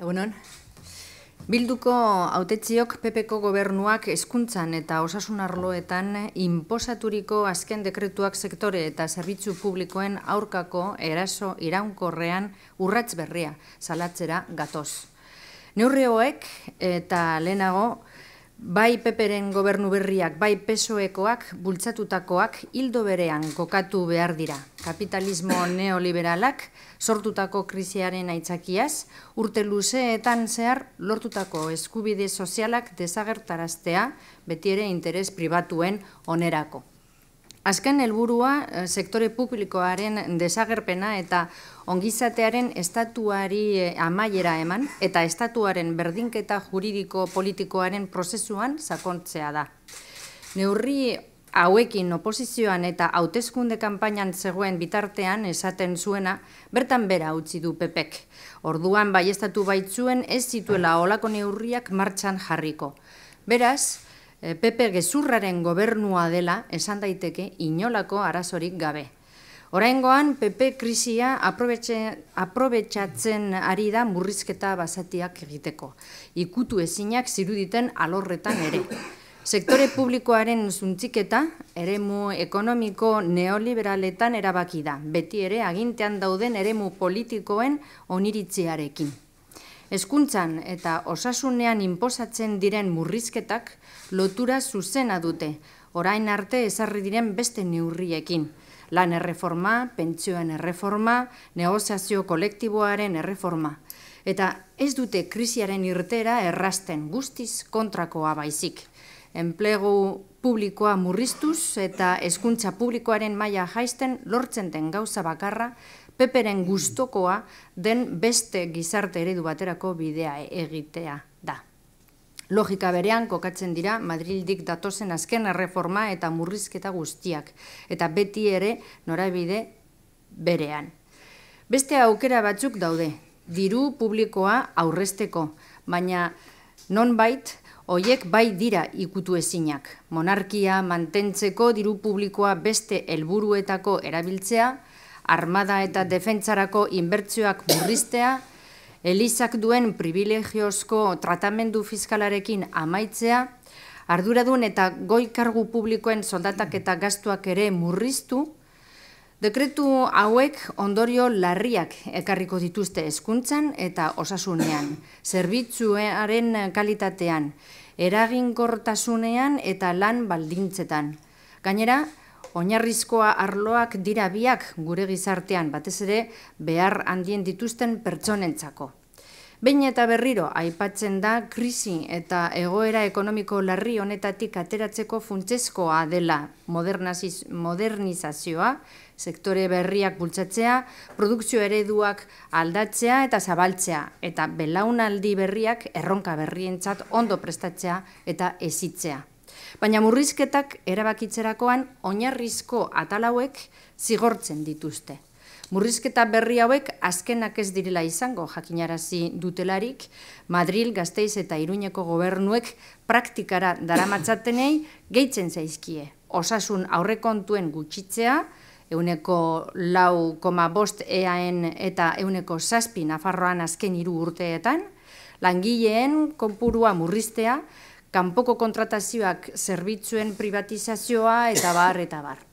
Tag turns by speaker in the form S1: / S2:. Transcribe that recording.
S1: Egunon. Bilduko hautetziok PPko gobernuak hezkuntzan eta osasun arloetan inposaturiko azken dekretuak sektore eta zerbitzu publikoen aurkako eraso iraunkorrean urrats berria salatzera gatoz. Neurrioek eta lehenago bai peperen gobernu berriak, bai pesoekoak, bultzatutakoak hildo berean kokatu behar dira kapitalismo neoliberalak sortutako krisiaren aitzakiaz, urte luzeetan zehar lortutako eskubide sozialak desagertaraztea betiere interes pribatuen onerako. Azken helburua eh, sektore publikoaren desagerpena eta ongizatearen estatuari eh, amaiera eman eta estatuaren berdinketa juridiko politikoaren prozesuan sakontzea da. Neurri hauekin oposizioan eta hautezkunde kanpainan zegoen bitartean esaten zuena bertan bera utzi du Pepek. Orduan baiestatu baitzuen ez zituela olako neurriak martxan jarriko. Beraz, eh, Pepe gezurraren gobernua dela esan daiteke inolako arazorik gabe. Horrengoan, Pepe krisia aprobetsatzen ari da murrizketa bazatiak egiteko. Ikutu ezinak ziruditen alorretan ere. Sektore publikoaren zuntziketa, eremu ekonomiko neoliberaletan erabaki da, beti ere agintean dauden eremu politikoen oniritziarekin. Hezkuntzan eta osasunean inposatzen diren murrizketak lotura zuzena dute, orain arte ezarri diren beste neurriekin. Lan erreforma, pentsioen erreforma, negoziazio kolektiboaren erreforma. Eta ez dute krisiaren irtera errasten guztiz kontrakoa baizik enplegu publikoa murriztuz eta hezkuntza publikoaren maila jaisten lortzen den gauza bakarra peperen gustokoa den beste gizarte eredu baterako bidea egitea da. Logika berean kokatzen dira Madrildik datozen azken erreforma eta murrizketa guztiak eta beti ere norabide berean. Beste aukera batzuk daude, diru publikoa aurresteko, baina nonbait bait Oiek bai dira ikutu ezinak. Monarkia mantentzeko diru publikoa beste helburuetako erabiltzea, armada eta defentsarako inbertzioak murriztea, elizak duen privilegiozko tratamendu fiskalarekin amaitzea, arduradun eta goikargu publikoen soldatak eta gastuak ere murriztu, Dekretu hauek ondorio larriak ekarriko dituzte hezkuntzan eta osasunean, zerbitzuearen kalitatean, eraginkortasunean eta lan baldintzetan. Gainera, oinarrizkoa arloak dira biak gure gizartean, batez ere behar handien dituzten pertsonentzako. Behin eta berriro, aipatzen da, krisi eta egoera ekonomiko larri honetatik ateratzeko funtzeskoa dela modernizazioa, sektore berriak bultzatzea, produkzio ereduak aldatzea eta zabaltzea, eta belaunaldi berriak erronka berrientzat ondo prestatzea eta ezitzea. Baina murrizketak erabakitzerakoan oinarrizko atalauek zigortzen dituzte. Murrizketa berri hauek azkenak ez direla izango jakinarazi dutelarik, Madril, Gazteiz eta Iruñeko gobernuek praktikara daramatzatenei geitzen zaizkie. Osasun aurrekontuen gutxitzea, euneko lau koma bost eaen eta euneko zazpin nafarroan azken hiru urteetan, langileen konpurua murriztea, kanpoko kontratazioak zerbitzuen privatizazioa eta bar eta bar.